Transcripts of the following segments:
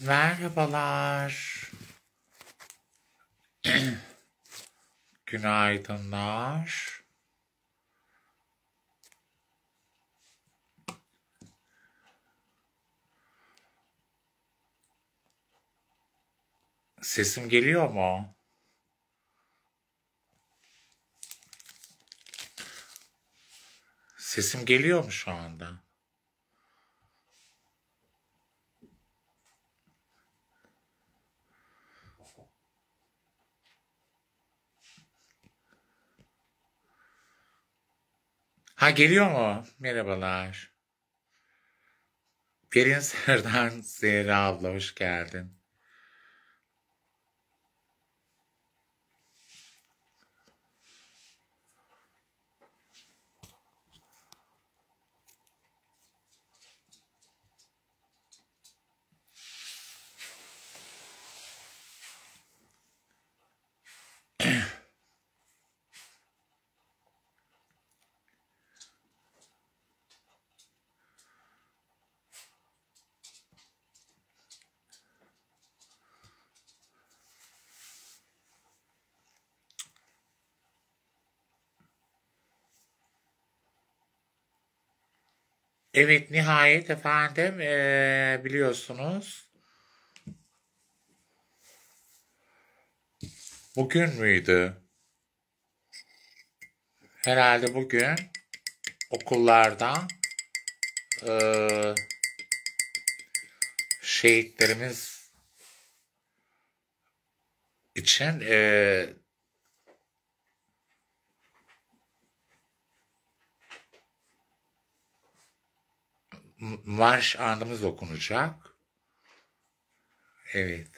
Merhabalar. Günaydınlar. Sesim geliyor mu? Sesim geliyor mu şu anda? Ha geliyor mu? Merhabalar. Derin Sır'dan Zehra abla hoş geldin. Evet nihayet efendim ee, biliyorsunuz bugün müydü? Herhalde bugün okullarda ee, şehitlerimiz için ee, marş anımız okunacak. Evet.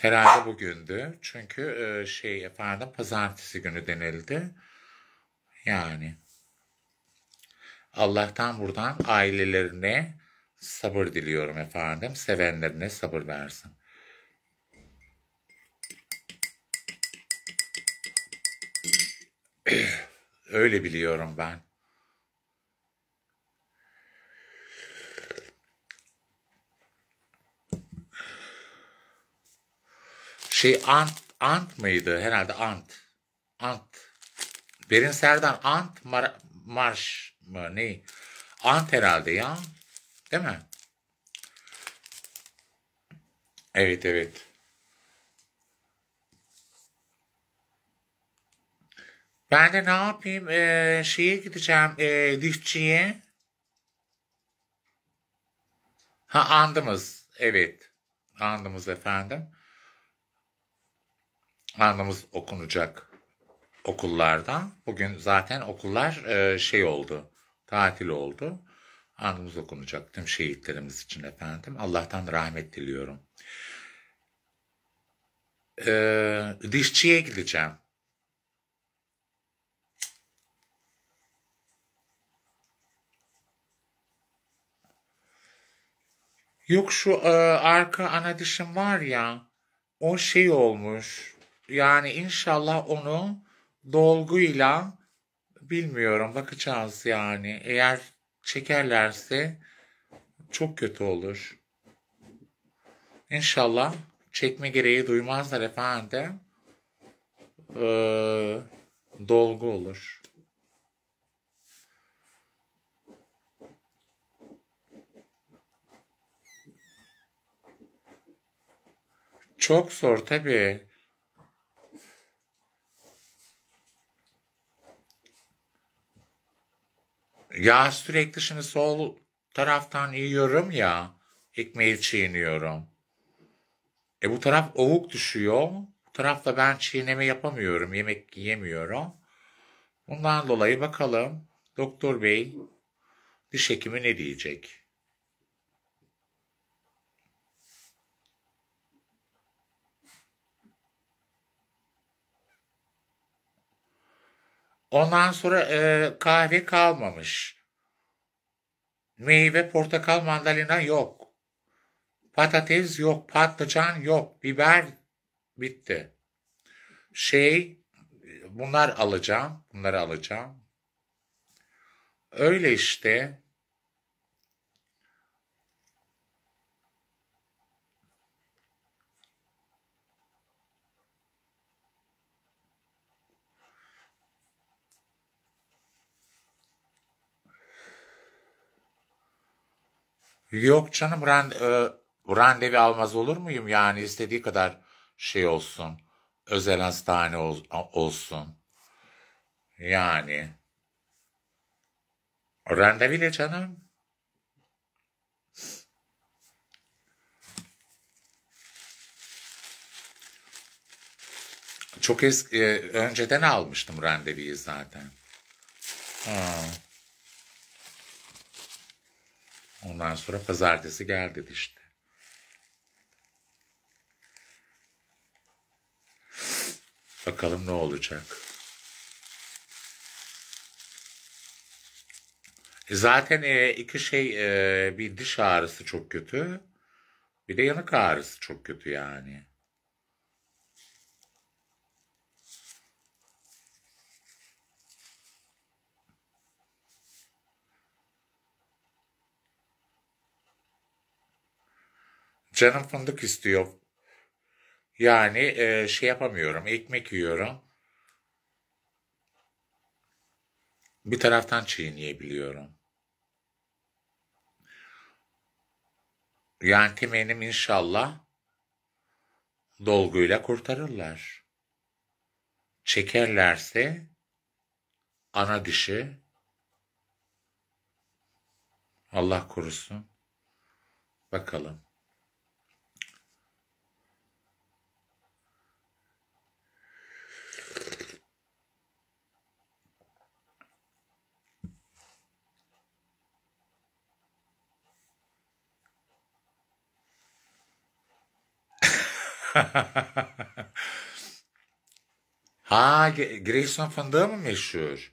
Herhalde bugündü. Çünkü e, şey efendim pazartesi günü denildi. Yani Allah'tan buradan ailelerine sabır diliyorum efendim. Sevenlerine sabır versin. Öyle biliyorum ben. şey Ant, Ant mıydı? Herhalde Ant. Ant. Berin Serdar Ant Mar Marş mı? Ne? Ant herhalde ya. Değil mi? Evet evet. Ben de ne yapayım? Ee, şeye gideceğim. E, dişçiye. Ha andımız. Evet. Andımız efendim karnımız okunacak okullarda. Bugün zaten okullar e, şey oldu, tatil oldu. Anımız okunacak tüm şehitlerimiz için efendim. Allah'tan rahmet diliyorum. Ee, dişçiye gideceğim. Yok şu e, arka ana dişim var ya, o şey olmuş. Yani inşallah onu dolguyla bilmiyorum bakacağız yani. Eğer çekerlerse çok kötü olur. İnşallah çekme gereği duymazlar efendim. Ee, dolgu olur. Çok zor tabii. Ya sürekli şimdi sol taraftan yiyorum ya. Ekmeği çiğniyorum. E bu taraf ovuk düşüyor. Bu tarafta ben çiğneme yapamıyorum. Yemek yiyemiyorum. Bundan dolayı bakalım doktor bey diş hekimi ne diyecek? Ondan sonra e, kahve kalmamış. Meyve, portakal, mandalina yok. Patates yok, patlıcan yok, biber bitti. Şey, bunlar alacağım, bunları alacağım. Öyle işte. Yok canım rand e, randevu almaz olur muyum? Yani istediği kadar şey olsun. Özel hastane ol, olsun. Yani. Randevuyla canım. Çok eski, e, önceden almıştım randevuyu zaten. Hmm. Ondan sonra pazartesi gel dedi işte. Bakalım ne olacak. E zaten e, iki şey e, bir diş ağrısı çok kötü. Bir de yanık ağrısı çok kötü yani. Canım fındık istiyor. Yani e, şey yapamıyorum. Ekmek yiyorum. Bir taraftan çiğneyebiliyorum. Yani temenim inşallah dolguyla kurtarırlar. Çekerlerse ana dişi Allah korusun. Bakalım. ha Grayson fındığı mı meşhur?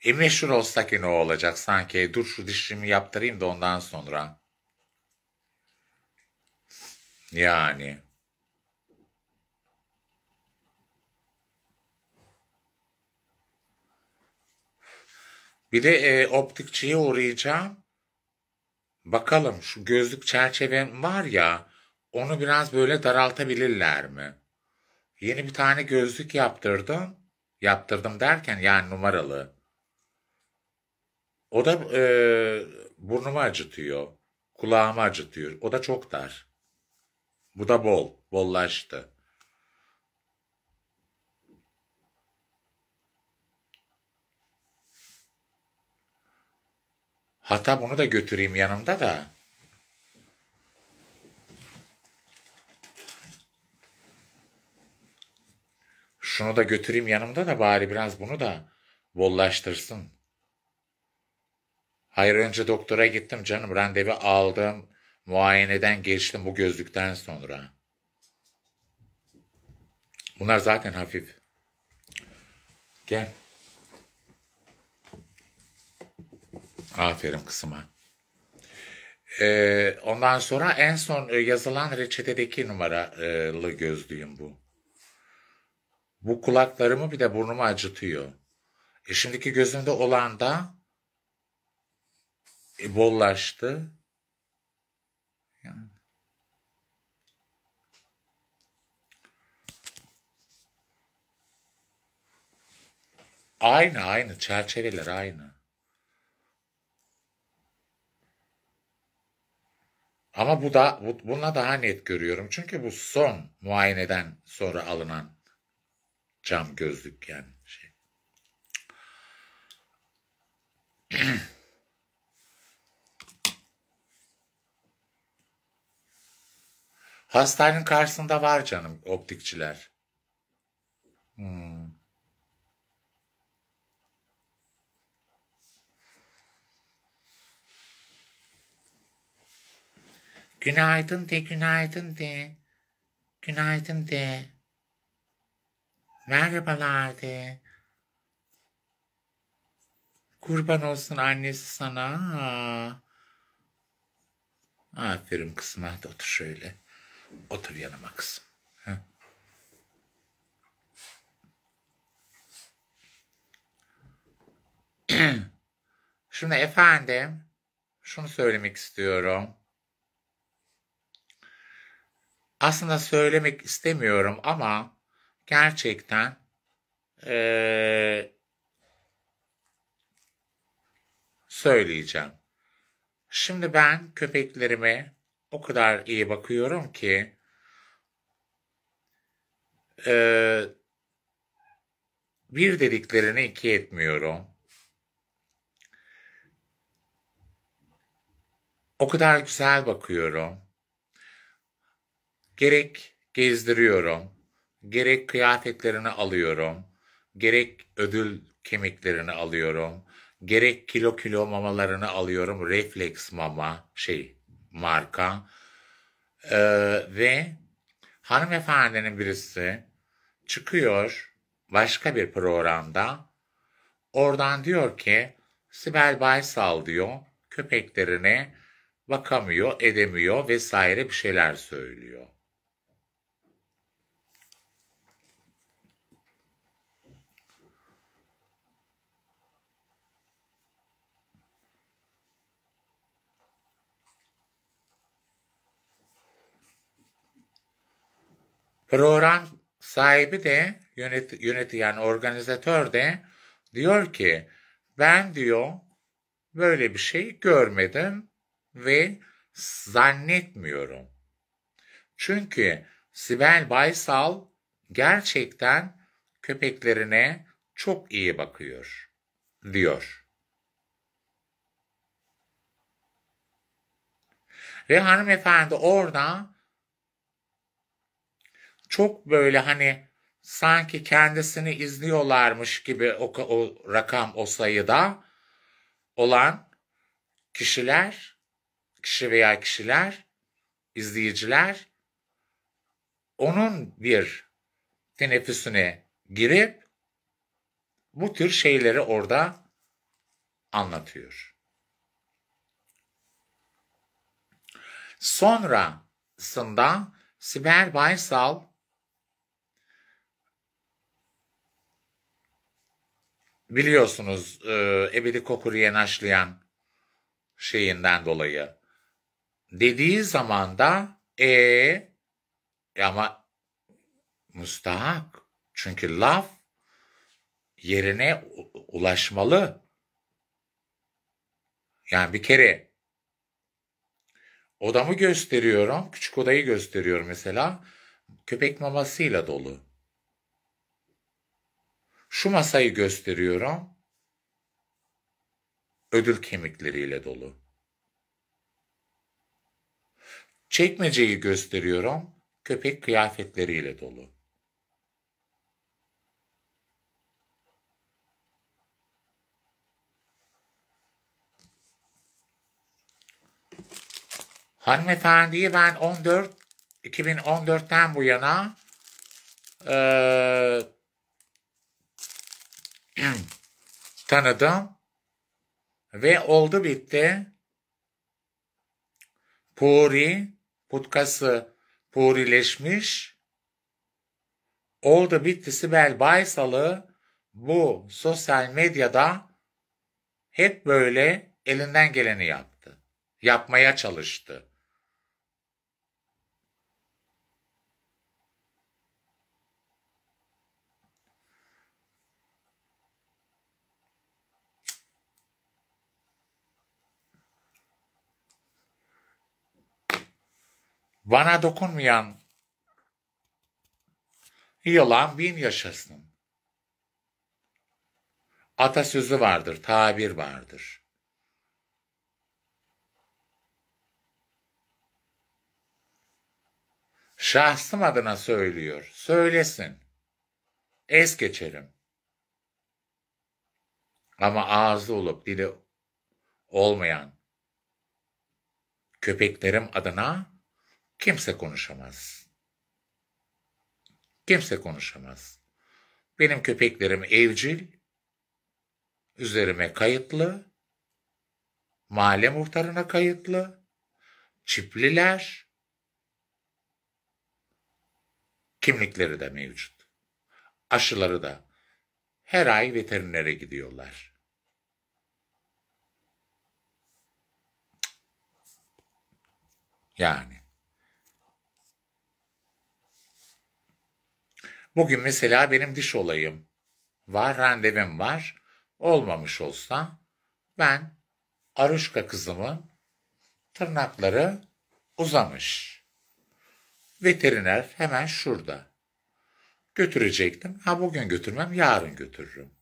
E meşhur olsa ki ne olacak sanki? Dur şu dişimi yaptırayım da ondan sonra. Yani. Bir de e, optikçiye uğrayacağım. Bakalım şu gözlük çerçevem var ya onu biraz böyle daraltabilirler mi? Yeni bir tane gözlük yaptırdım. Yaptırdım derken yani numaralı. O da e, burnumu acıtıyor. Kulağımı acıtıyor. O da çok dar. Bu da bol. Bollaştı. Hatta bunu da götüreyim yanımda da. Şunu da götüreyim yanımda da bari biraz bunu da bollaştırsın. Hayır önce doktora gittim canım. Randevu aldım. Muayeneden geçtim bu gözlükten sonra. Bunlar zaten hafif. Gel. Aferin kızıma. Ee, ondan sonra en son e, yazılan reçetedeki numaralı gözlüğüm bu. Bu kulaklarımı bir de burnumu acıtıyor. E şimdiki gözümde olan da e, bollaştı. Yani. Aynı aynı çerçeveler aynı. Ama bu da bu, buna daha net görüyorum. Çünkü bu son muayeneden sonra alınan Cam gözlük yani şey. Hastanenin karşısında var canım optikçiler. Hmm. Günaydın de, günaydın de. Günaydın de. Merhabalardı. Kurban olsun annesi sana. Aferin kızım hadi otur şöyle. Otur yanıma kızım. Şimdi efendim şunu söylemek istiyorum. Aslında söylemek istemiyorum ama gerçekten ee, söyleyeceğim. Şimdi ben köpeklerime o kadar iyi bakıyorum ki e, bir dediklerini iki etmiyorum. O kadar güzel bakıyorum. Gerek gezdiriyorum gerek kıyafetlerini alıyorum, gerek ödül kemiklerini alıyorum, gerek kilo kilo mamalarını alıyorum, Reflex mama şey marka ee, ve hanımefendinin birisi çıkıyor başka bir programda oradan diyor ki Sibel Baysal diyor köpeklerine bakamıyor, edemiyor vesaire bir şeyler söylüyor. Program sahibi de yönet, yönet yani organizatör de diyor ki ben diyor böyle bir şey görmedim ve zannetmiyorum. Çünkü Sibel Baysal gerçekten köpeklerine çok iyi bakıyor diyor. Ve hanımefendi orada çok böyle hani sanki kendisini izliyorlarmış gibi o, o rakam o sayıda olan kişiler, kişi veya kişiler, izleyiciler onun bir teneffüsüne girip bu tür şeyleri orada anlatıyor. Sonrasında Sibel Baysal biliyorsunuz e, ebedi kokuruyen aşlayan şeyinden dolayı dediği zaman da e ama müstahak çünkü laf yerine ulaşmalı. Yani bir kere odamı gösteriyorum, küçük odayı gösteriyorum mesela. Köpek mamasıyla dolu. Şu masayı gösteriyorum. Ödül kemikleriyle dolu. Çekmeceyi gösteriyorum. Köpek kıyafetleriyle dolu. Hanımefendiyi ben 14 2014'ten bu yana e, tanıdım ve oldu bitti. Puri, putkası purileşmiş. Oldu bitti Sibel Baysal'ı bu sosyal medyada hep böyle elinden geleni yaptı. Yapmaya çalıştı. Bana dokunmayan yılan bin yaşasın. Atasözü vardır, tabir vardır. Şahsım adına söylüyor, söylesin. Es geçerim. Ama ağzı olup dili olmayan köpeklerim adına Kimse konuşamaz. Kimse konuşamaz. Benim köpeklerim evcil, üzerime kayıtlı, mahalle muhtarına kayıtlı, çipliler, kimlikleri de mevcut. Aşıları da her ay veterinere gidiyorlar. Yani Bugün mesela benim diş olayım var, randevum var. Olmamış olsa ben Aruşka kızımın tırnakları uzamış. Veteriner hemen şurada. Götürecektim. Ha bugün götürmem, yarın götürürüm.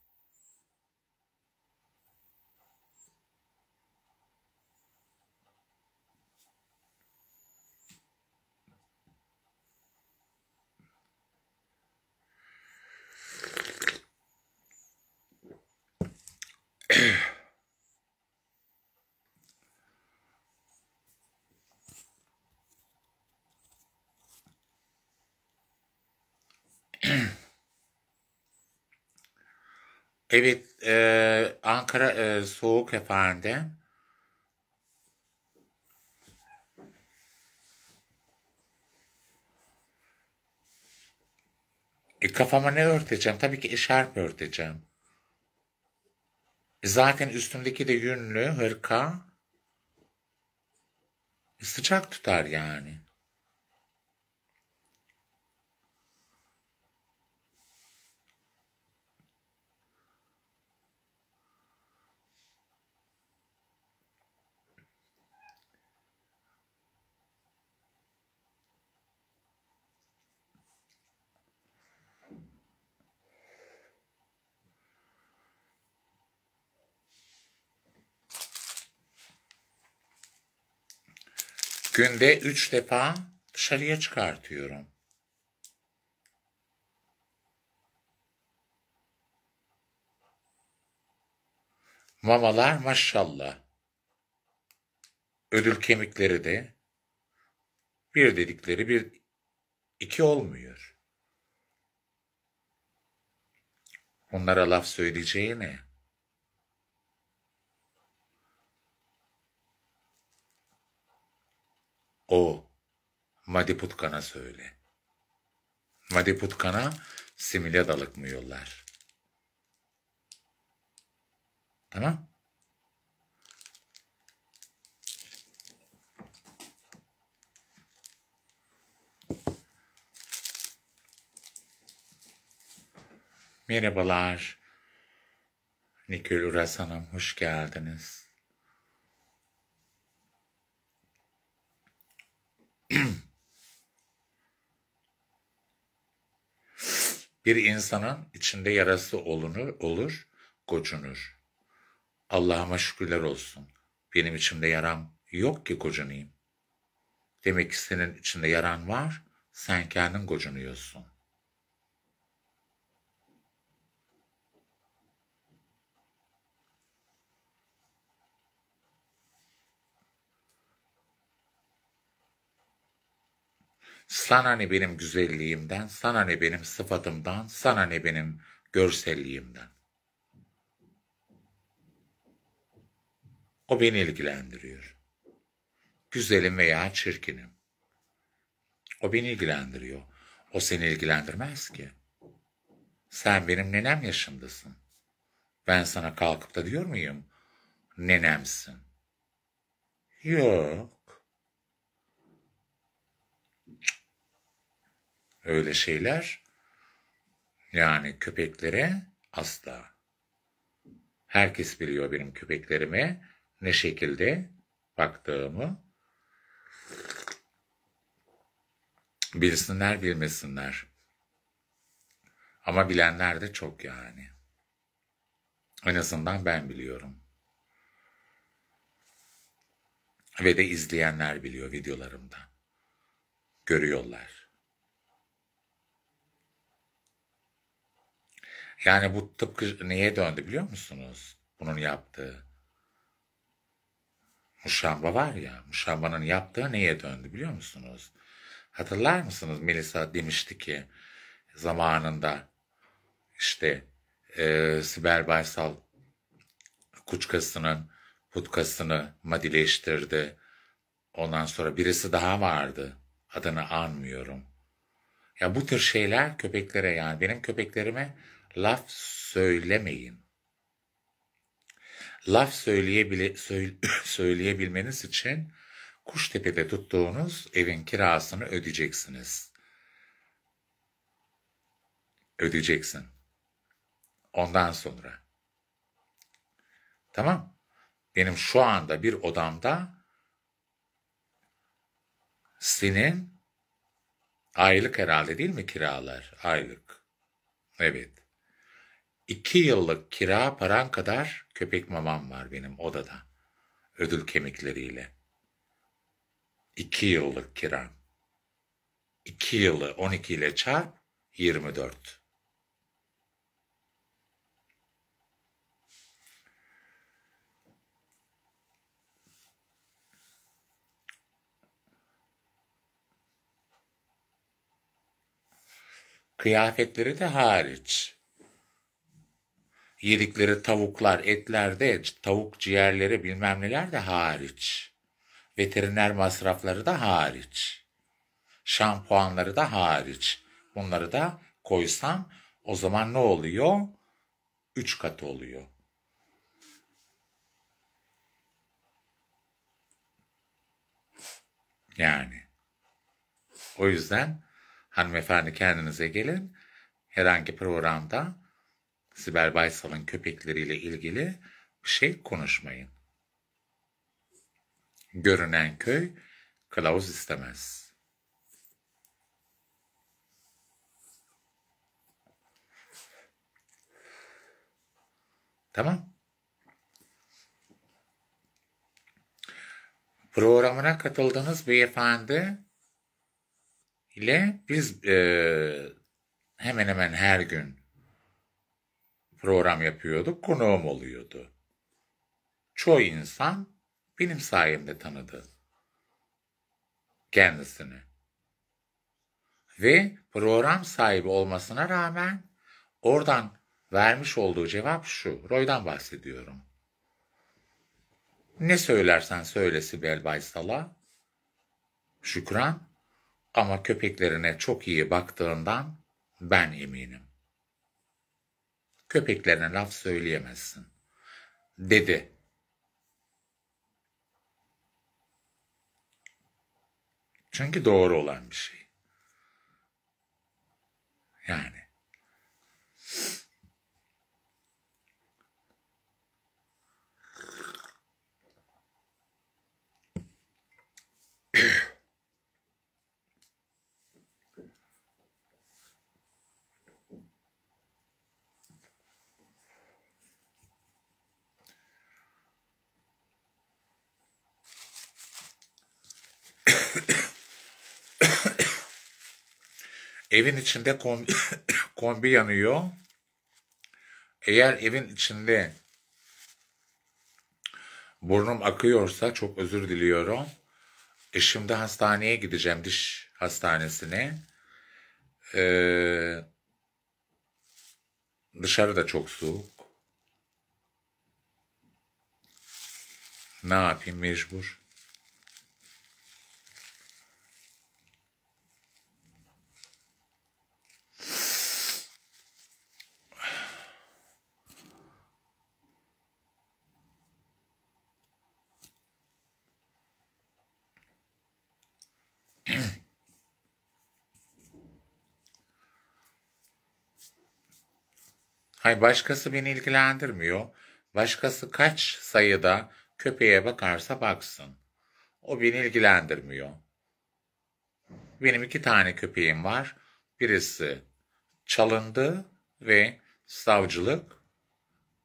Evet, e, Ankara e, soğuk efendim. E kafama ne örteceğim? Tabii ki eşarp örteceğim. E, zaten üstümdeki de yünlü hırka. E, sıcak tutar yani. Günde üç defa dışarıya çıkartıyorum. Mamalar maşallah. Ödül kemikleri de bir dedikleri bir iki olmuyor. Onlara laf söyleyeceğine o Madiputkan'a söyle. Madiputkan'a simile dalık mı yollar? Tamam. Merhabalar. Nikül Uras Hanım, hoş geldiniz. bir insanın içinde yarası olunur, olur, kocunur. Allah'ıma şükürler olsun. Benim içimde yaram yok ki gocunayım. Demek ki senin içinde yaran var, sen kendin kocunuyorsun. Sana ne benim güzelliğimden, sana ne benim sıfatımdan, sana ne benim görselliğimden. O beni ilgilendiriyor. Güzelim veya çirkinim. O beni ilgilendiriyor. O seni ilgilendirmez ki. Sen benim nenem yaşındasın. Ben sana kalkıp da diyor muyum? Nenemsin. Yok. öyle şeyler. Yani köpeklere asla. Herkes biliyor benim köpeklerime ne şekilde baktığımı. Bilsinler bilmesinler. Ama bilenler de çok yani. En azından ben biliyorum. Ve de izleyenler biliyor videolarımda. Görüyorlar. Yani bu tıpkı neye döndü biliyor musunuz? Bunun yaptığı. Muşamba var ya, Muşamba'nın yaptığı neye döndü biliyor musunuz? Hatırlar mısınız Melisa demişti ki zamanında işte e, Sibel Baysal kuçkasının putkasını madileştirdi. Ondan sonra birisi daha vardı. Adını anmıyorum. Ya bu tür şeyler köpeklere yani benim köpeklerime laf söylemeyin. Laf söyleyebile, söyle, söyleyebilmeniz için Kuştepe'de tuttuğunuz evin kirasını ödeyeceksiniz. Ödeyeceksin. Ondan sonra. Tamam. Benim şu anda bir odamda senin aylık herhalde değil mi kiralar? Aylık. Evet. İki yıllık kira paran kadar köpek mamam var benim odada. Ödül kemikleriyle. İki yıllık kiram. İki yılı on iki ile çarp yirmi dört. Kıyafetleri de hariç yedikleri tavuklar, etler de tavuk ciğerleri bilmem neler de hariç. Veteriner masrafları da hariç. Şampuanları da hariç. Bunları da koysam o zaman ne oluyor? Üç katı oluyor. Yani. O yüzden hanımefendi kendinize gelin. Herhangi programda Sibel Baysal'ın köpekleriyle ilgili bir şey konuşmayın. Görünen köy kılavuz istemez. Tamam. Programına katıldığınız beyefendi ile biz e, hemen hemen her gün program yapıyorduk, konuğum oluyordu. Çoğu insan benim sayemde tanıdı kendisini. Ve program sahibi olmasına rağmen oradan vermiş olduğu cevap şu. Roy'dan bahsediyorum. Ne söylersen söyle Sibel Baysal'a. Şükran ama köpeklerine çok iyi baktığından ben eminim köpeklerine laf söyleyemezsin dedi. Çünkü doğru olan bir şey. Yani Evin içinde kombi, kombi yanıyor. Eğer evin içinde burnum akıyorsa çok özür diliyorum. E şimdi hastaneye gideceğim diş hastanesine. Ee, dışarı da çok soğuk. Ne yapayım mecbur. Hay başkası beni ilgilendirmiyor. Başkası kaç sayıda köpeğe bakarsa baksın. O beni ilgilendirmiyor. Benim iki tane köpeğim var. Birisi çalındı ve savcılık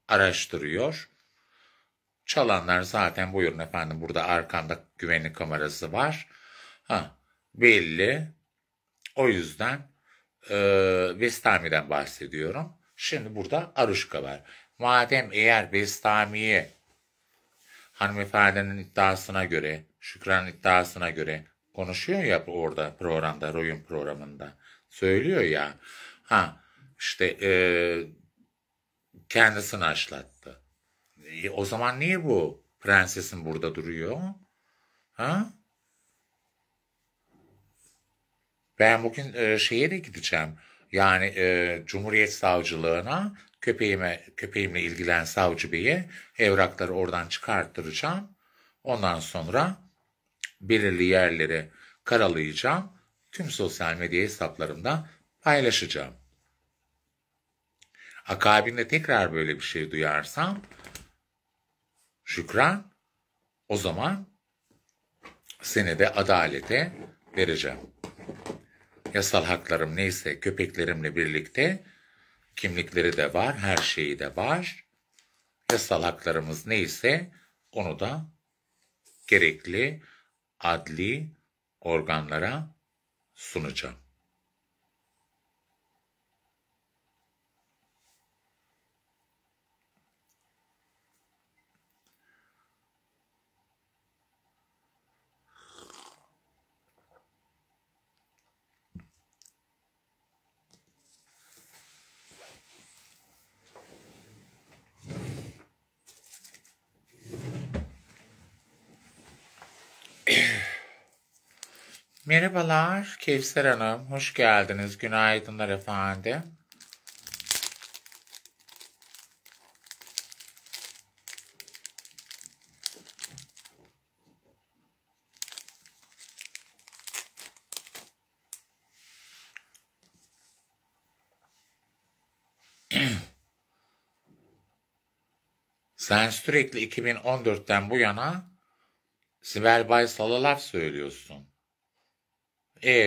araştırıyor. Çalanlar zaten buyurun efendim burada arkamda güvenlik kamerası var. Ha, belli. O yüzden e, Vestami'den bahsediyorum. Şimdi burada Aruşka var. Madem eğer Bestami'ye hanımefendinin iddiasına göre, Şükran'ın iddiasına göre konuşuyor ya orada programda, Roy'un programında. Söylüyor ya, ha işte e, kendisini aşlattı. E, o zaman niye bu prensesin burada duruyor? Ha? Ben bugün e, şeye de gideceğim. Yani e, Cumhuriyet Savcılığına köpeğime köpeğimle ilgilen savcı beye evrakları oradan çıkarttıracağım. Ondan sonra belirli yerleri karalayacağım. Tüm sosyal medya hesaplarımda paylaşacağım. Akabinde tekrar böyle bir şey duyarsam Şükran o zaman seni de adalete vereceğim yasal haklarım neyse köpeklerimle birlikte kimlikleri de var, her şeyi de var. Yasal haklarımız neyse onu da gerekli adli organlara sunacağım. Merhabalar Kevser Hanım. Hoş geldiniz. Günaydınlar efendim. Sen sürekli 2014'ten bu yana Sibel Bay laf söylüyorsun. E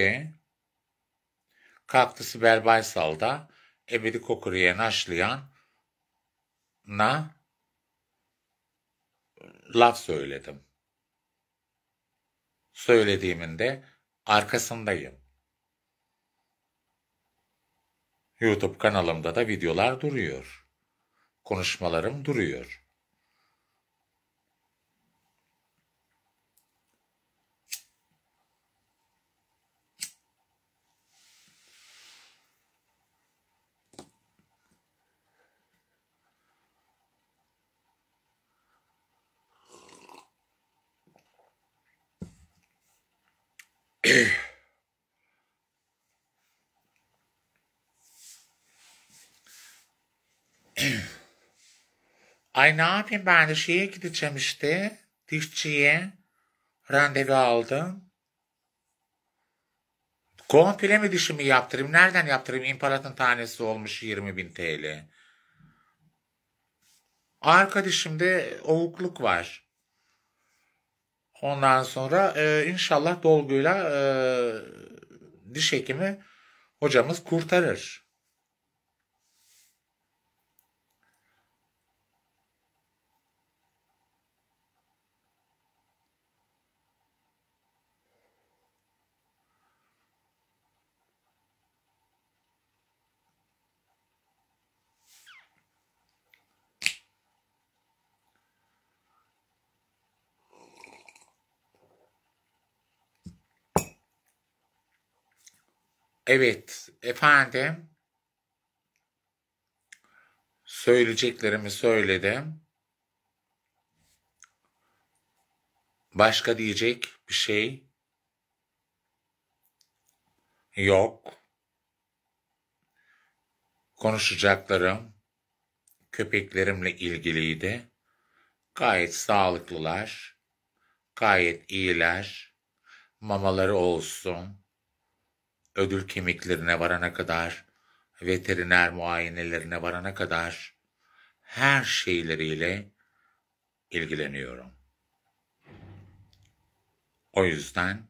kalktı Sibel Baysal'da Ebedi Kokuri'ye naşlayan na laf söyledim. Söylediğimin de arkasındayım. YouTube kanalımda da videolar duruyor. Konuşmalarım duruyor. Ay ne yapayım ben de şeye gideceğim işte. Dişçiye randevu aldım. Komple mi dişimi yaptırayım? Nereden yaptırayım? İmpalatın tanesi olmuş 20 bin TL. Arka dişimde ovukluk var. Ondan sonra e, inşallah dolguyla e, diş hekimi hocamız kurtarır. Evet efendim söyleyeceklerimi söyledim. Başka diyecek bir şey yok. Konuşacaklarım köpeklerimle ilgiliydi. Gayet sağlıklılar, gayet iyiler. Mamaları olsun, ödül kemiklerine varana kadar, veteriner muayenelerine varana kadar her şeyleriyle ilgileniyorum. O yüzden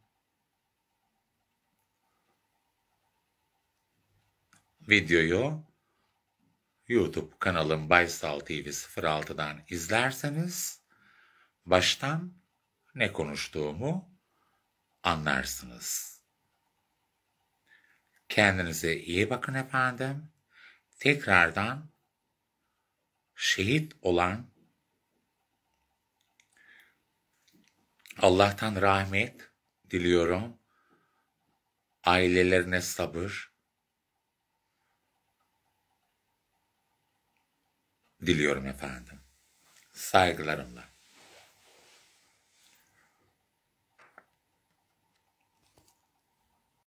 videoyu YouTube kanalım Baysal TV 06'dan izlerseniz baştan ne konuştuğumu anlarsınız. Kendinize iyi bakın efendim. Tekrardan şehit olan Allah'tan rahmet diliyorum. Ailelerine sabır diliyorum efendim. Saygılarımla.